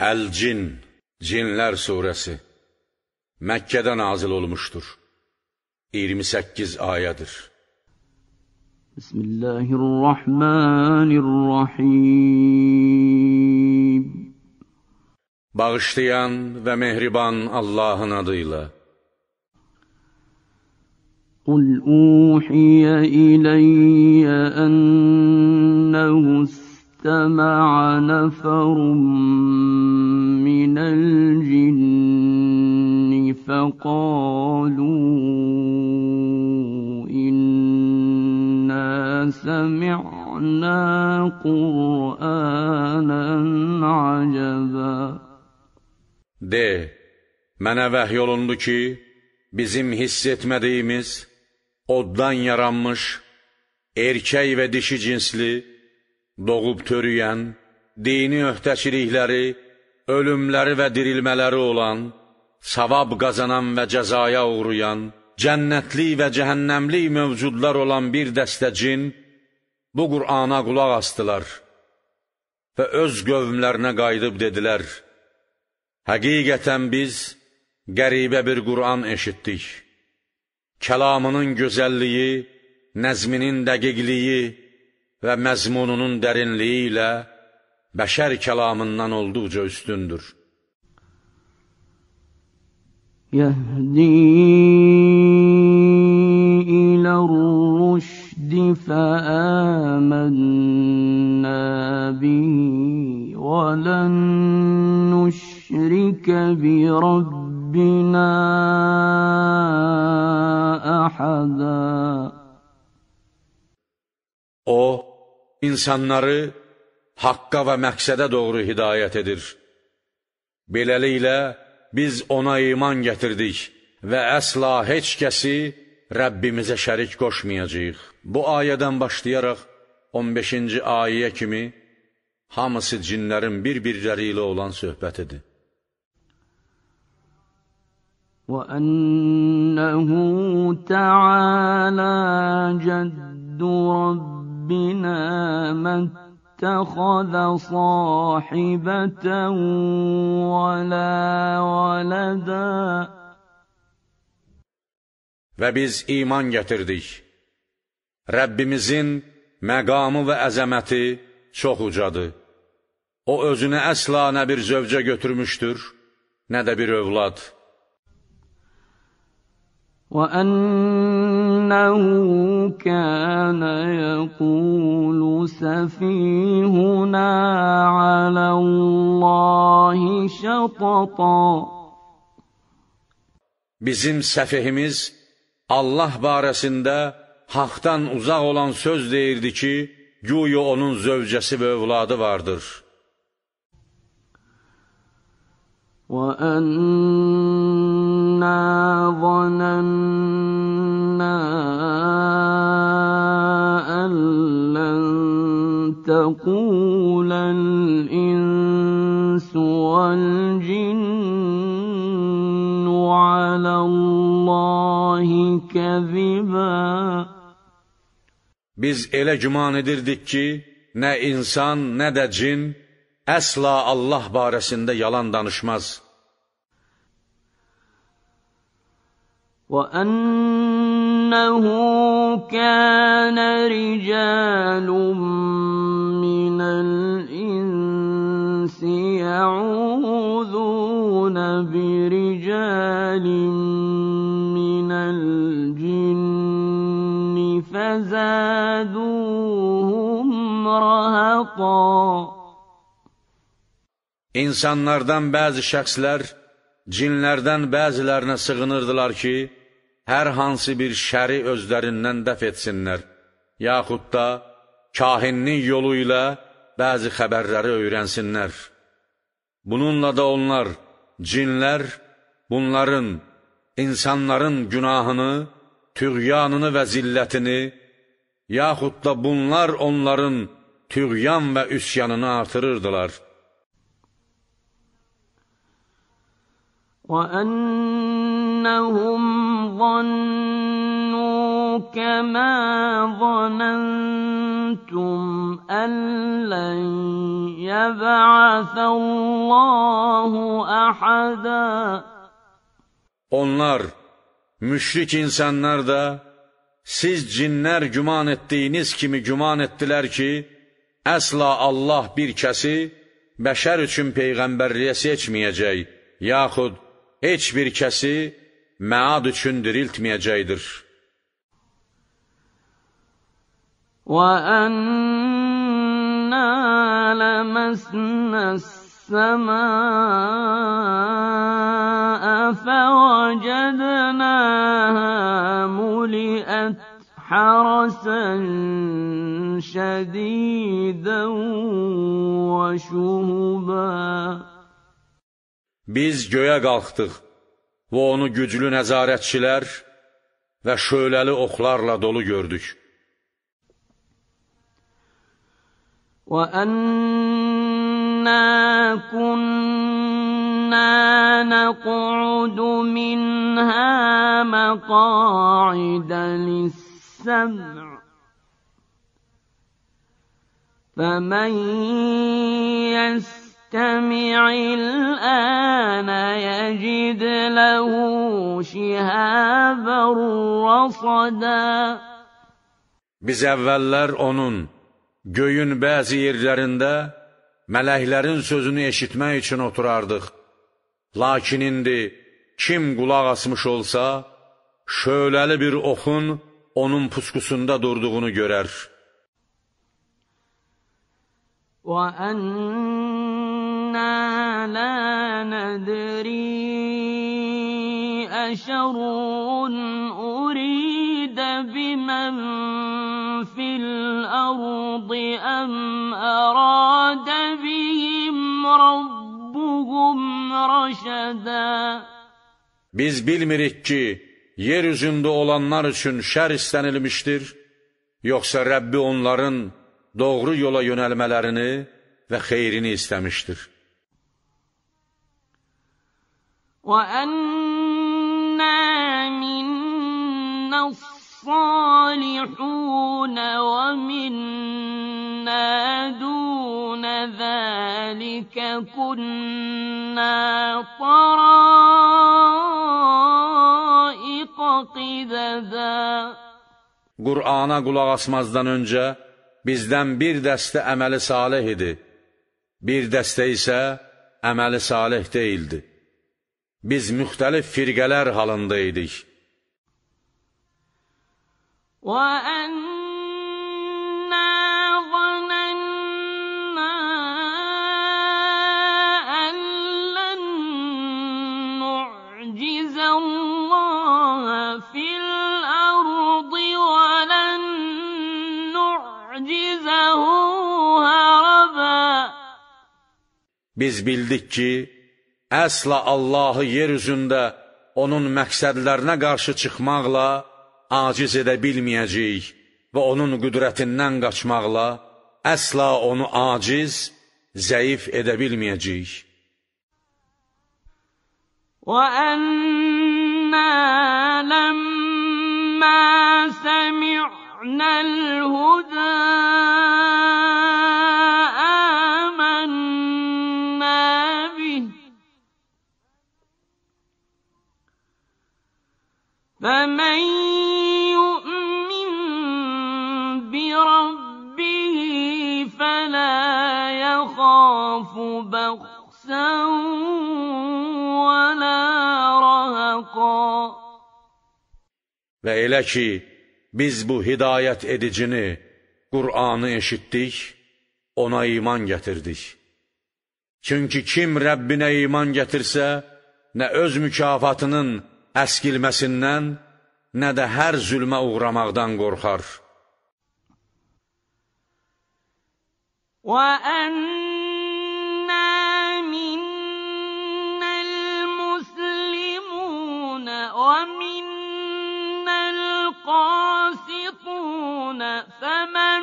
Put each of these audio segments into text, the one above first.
El cin Cinler Suresi Məkkədə nazil olmuşdur. 28 ayədir. Bismillahirrahmanirrahim Bağışlayan ve mehriban Allahın adıyla. Qul uhiyə iləyyə ennəhu فاجتمع نفر من الجن فقالوا إنا سمعنا قرآنا عجبا De, mənə vəhy olundu ki, bizim hiss etmədiyimiz, oddan yaranmış, erkək və dişi cinsli, doğub törüyən, dini öhdəçilikləri, ölümləri və dirilmələri olan, savab qazanan və cəzaya uğrayan, cənnətli və cəhənnəmli mövcudlar olan bir dəstə cin bu Qur'ana qulaq astılar və öz qövmlərinə qayıdıb dedilər, Həqiqətən biz qəribə bir Qur'an eşitdik. Kəlamının gözəlliyi, nəzminin dəqiqliyi, və məzmununun dərinliyi ilə bəşər kəlamından olduqca üstündür. Yəhdi ilə'r-rüşd fəəmənnə bihi və lən nüşrikə bi Rabbina əxədə O, insanları haqqa və məqsədə doğru hidayət edir. Beləliklə, biz ona iman gətirdik və əsla heç kəsi Rəbbimizə şərik qoşmayacaq. Bu ayədən başlayaraq 15-ci ayəyə kimi hamısı cinlərin bir-birləri ilə olan söhbətidir. وَأَنَّهُ تَعَالَى جَدُّ رَبِّ ربنا ما اتخذ صاحبة ولا ولدا Və biz iman gətirdik. Rəbbimizin məqamı və əzəməti çox ucadır. O özünə əsla nə bir zövcə götürmüşdür, nə də bir övlad. وَأَنَّ إنه كان يقول سفيهنا على الله شططا Bizim səfihimiz Allah barasında haktan uzak olan söz değirdi ki, güya onun zövcesi ve evladı vardır. وَأَنَّا ظَنَنَّا معنى أن لن تقول الإنس والجن على الله كذبا Biz elə güman edirdik ki, nə insan, nə də cin əsla Allah barəsində yalan danışmaz. وَأَنَّ إنه كان رجال من الإنس يعوذون برجال من الجن فزادوهم رهقا İnsanlardan bəzi şəxslər cinlərdən bəzilərinə sığınırdılar ki, hər hansı bir şəri özlərindən dəf etsinlər, yaxud da kahinlik yolu ilə bəzi xəbərləri öyrənsinlər. Bununla da onlar, cinlər, bunların, insanların günahını, tüğyanını və zillətini, yaxud da bunlar onların tüğyan və üsyanını artırırdılar. وَأَنَّهُمْ ظنوا كما ظننتم أن لن يبعث الله أحدا Onlar, müşrik insanlar da siz cinlər güman etdiyiniz kimi güman etdilər ki, əsla Allah bir kəsi bəşər üçün peyğəmbərliyə seçməyəcək, yaxud heç bir kəsi məad üçün diriltməyəcəkdir. وَأَنَّا لَمَسْنَا السَّمَاءَ فَوَجَدْنَاهَا مُلِئَتْ حَرَسًا شَدِيدًا وَشُهُبًا Biz göyə qalxdıq. və onu güclü nəzarətçilər və şöləli oxlarla dolu gördük. وَأَنَّا كُنَّا نَقْعُدُ مِنْهَا مَقَاعِدَ لِلسَّمْعِ فَمَنْ يَسْمَعْ يستمع الآن يجد له şihaban rasada Biz əvvəllər onun göyün bəzi yerlərində mələklərin sözünü eşitmək üçün oturardıq. Lakin indi kim qulaq asmış olsa, şöləli bir oxun onun puskusunda durduğunu görər. وَأَنَّ لا ندري أشر أريد بمن في الأرض أم أراد بهم ربهم رشدا Biz bilmirik ki, yer üzündə olanlar üçün şər istənilmişdir, yoxsa Rəbbi onların doğru yola yönəlmələrini və xeyrini istəmişdir. وأنا منا الصالحون ومنا دون ذلك كنا طرائق قددا Qur'ana qulaq asmazdan öncə bizdən bir dəstə əməli salih idi, bir dəstə isə əməli salih deyildi. biz müxtəlif firqələr halında idik. Biz bildik ki əsla Allahı yer üzündə onun məqsədlərinə qarşı çıxmaqla aciz edə bilməyəcəyik və onun qüdrətindən qaçmaqla əsla onu aciz, zəif edə bilməyəcəyik. وَأَنَّا لَمَّا سَمِعْنَا الْهُدَى Ve elə ki, biz bu hidayet edicini, Kur'an'ı eşittik, ona iman getirdik. Çünkü kim Rabbin'e iman getirse, ne öz mükafatının əskilməsindən, nə də hər zülmə uğramaqdan qorxar. وَأَنَّا مِنَّا الْمُسْلِمُونَ وَمِنَّا الْقَاسِطُونَ فَمَنْ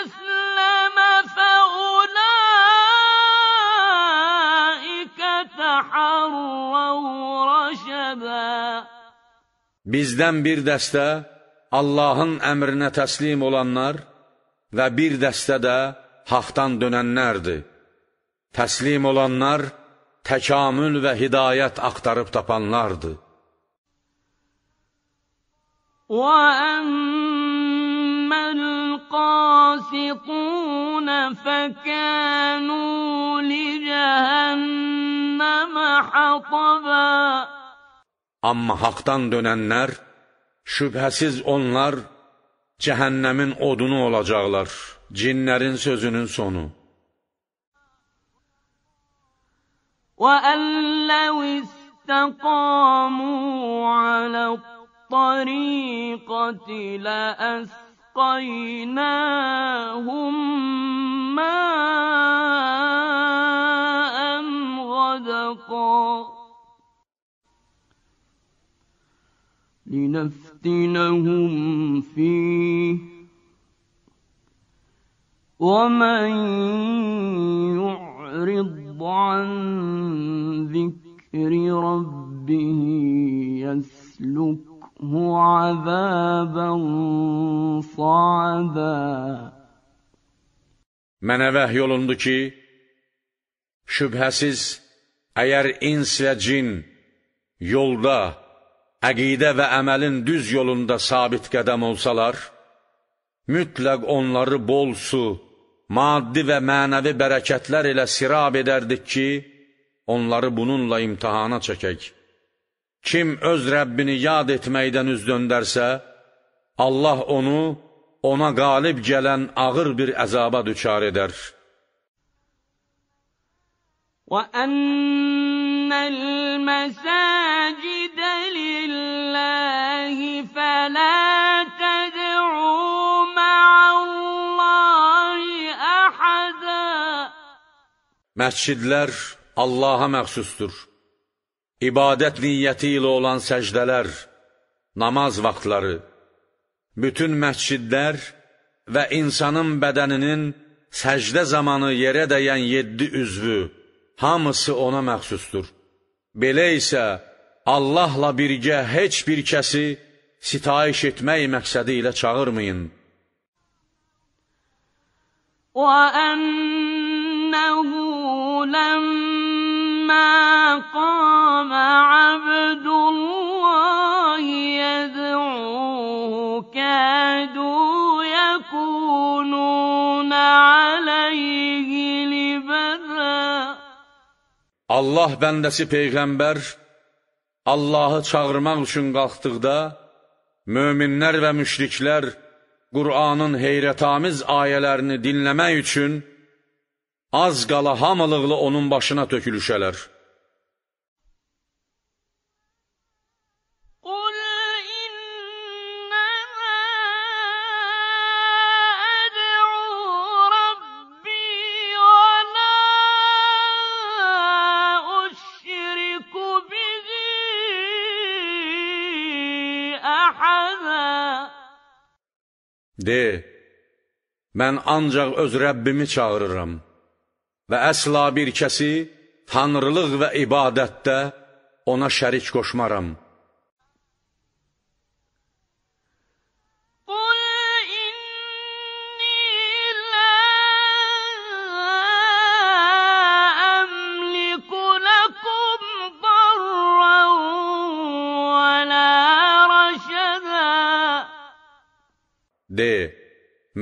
أَسْلَمَ فَأُولَئِكَ تَحَرَّوْا Bizdən bir dəstə Allahın əmrinə təslim olanlar və bir dəstə də haqdan dönənlərdir. Təslim olanlar təkamül və hidayət axtarıb tapanlardır. وَأَمَّا الْقَاسِطُونَ فَكَانُوا لِجَهَنَّمَ حَطَبًا Amma haqdan dönənlər, şübhəsiz onlar cəhənnəmin odunu olacaqlar. Cinlərin sözünün sonu. وَأَنْ لَوْ اسْتَقَامُوا عَلَى الطَّرِيقَةِ لَأَسْقَيْنَاهُمْ مَاءً غَدَقًا لنفتنهم فيه ومن يعرض عن ذكر ربه يسلكه عذابا صعدا Mənə vəhy olundu ki, şübhəsiz, əgər ins və cin yolda əqidə və əməlin düz yolunda sabit qədəm olsalar, mütləq onları bol su, maddi və mənəvi bərəkətlər ilə sirab edərdik ki, onları bununla imtihana çəkək. Kim öz Rəbbini yad etməkdən üz döndərsə, Allah onu ona qalib gələn ağır bir əzaba düçar edər. وَأَنَّ الْمَسَاجِدَ Məscidlər Allaha məxsusdur. İbadət niyyəti ilə olan səcdələr, namaz vaxtları, bütün məscidlər və insanın bədəninin səcdə zamanı yerə dəyən yeddi üzvü, hamısı ona məxsusdur. Belə isə Allahla birgə heç bir kəsi sitayiş etmək məqsədi ilə çağırmayın. وَأَنَّهُ لما قام عبد الله يدعوه كادوا يكونون عليه لبدا Allah bəndəsi Peyğəmbər Allahı çağırmaq üçün qalxdıqda, möminlər və müşriklər Qur'anın heyrətamiz ayələrini dinləmək üçün az qala hamılıqlı onun başına tökülüşələr. De, mən ancaq öz Rəbbimi çağırıram. və əsla bir kəsi tanrılıq və ibadətdə ona şərik qoşmaram. De,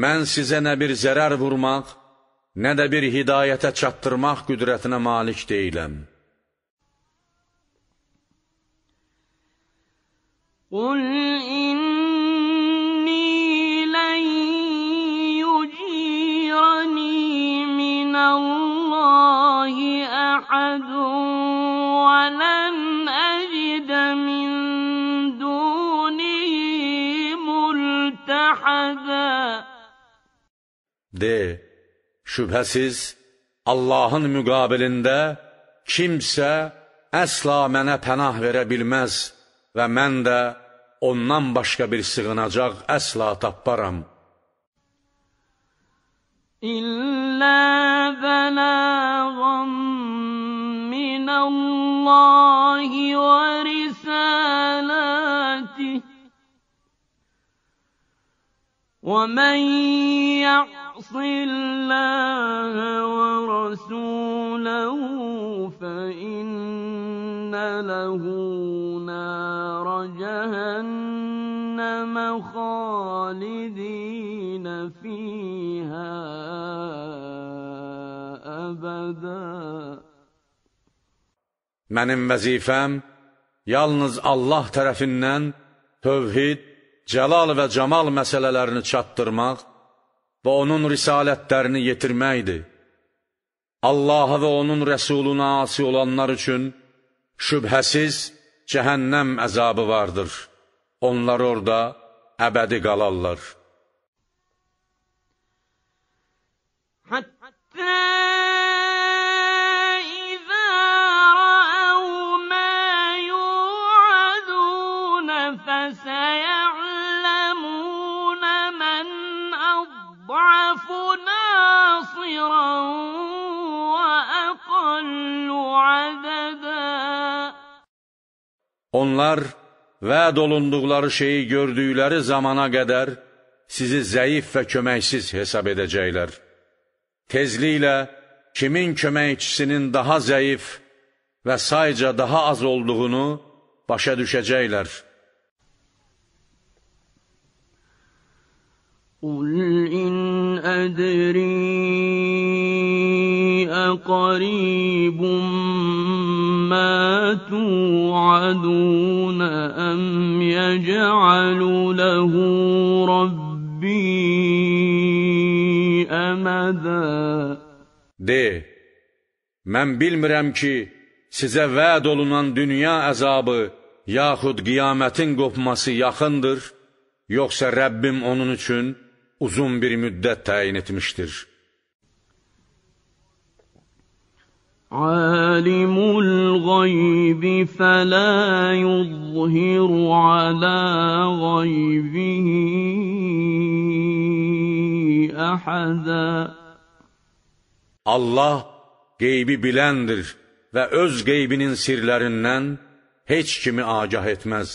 mən sizə nə bir zərər vurmaq, nə də bir hidayətə çatdırmaq qüdrətinə malik deyiləm. Qul inni lən yucirəni minəllahi əhədun De, Şübhəsiz, Allahın müqabilində kimsə əsla mənə pənah verə bilməz və mən də ondan başqa bir sığınacaq əsla tapparam. İllə bəlağım minəllahi və risalətih və mən yəq يعص الله ورسوله فإن له نار جهنم خالدين فيها أبدا Mənim vəzifəm yalnız Allah tərəfindən tövhid, cəlal və camal məsələlərini çatdırmaq və onun risalətlərini yetirməkdir. Allaha və onun rəsuluna asi olanlar üçün şübhəsiz cəhənnəm əzabı vardır. Onlar orada əbədi qalarlar. Hatta خيرا وأقل عددا Onlar vəd olunduqları şeyi gördükləri zamana qədər sizi zəif və köməksiz hesab edəcəklər. Tezliklə kimin köməkçisinin daha zəif və sayca daha az olduğunu başa düşəcəklər. قل إن أدري قريب ما توعدون أم يجعل له Rabbi əmədə. De, mən bilmirəm ki, sizə vəd olunan dünya əzabı, yaxud qiyamətin qopması yaxındır, yoxsa Rəbbim onun üçün uzun bir müddət təyin etmişdir. عالم الغيب فلا يظهر على غيبه أحدا Allah qeybi biləndir və öz qeybinin sirlərindən heç kimi agah etməz.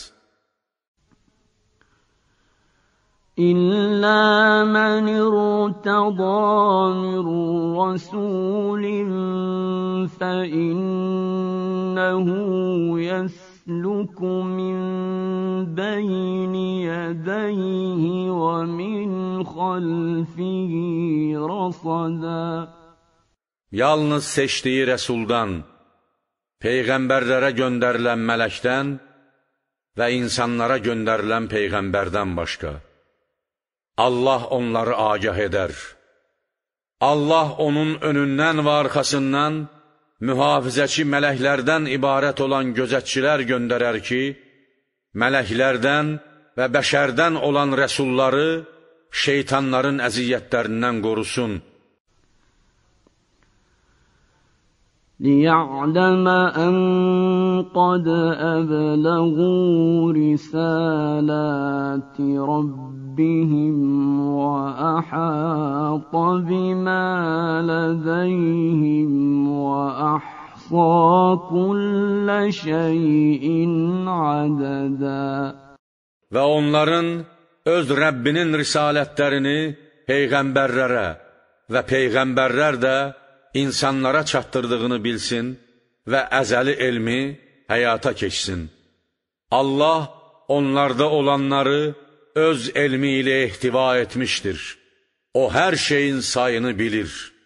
إلا من ارتضى من رسول فإنه يسلك من بين يديه ومن خلfه rasada Yalnız seçdiyi rəsuldan, peyğəmbərlərə göndərilən mələkdən və insanlara göndərilən peyğəmbərdən başqa Allah onları agah edər. Allah onun önünden və arxasından mühafizəçi mələklərdən ibarət olan gözetçiler gönderer ki, mələklərdən ve beşerden olan resulları şeytanların əziyyətlərindən qorusun. ليعلم أن قد أبلغوا رسالات ربهم ربهم وأحاط بما لديهم وأحصى كل شيء عددا Və onların öz Rəbbinin risalətlərini peyğəmbərlərə və peyğəmbərlər də insanlara çatdırdığını bilsin və əzəli elmi həyata keçsin. Allah onlarda olanları öz elmiyle ihtiva etmiştir. O her şeyin sayını bilir.''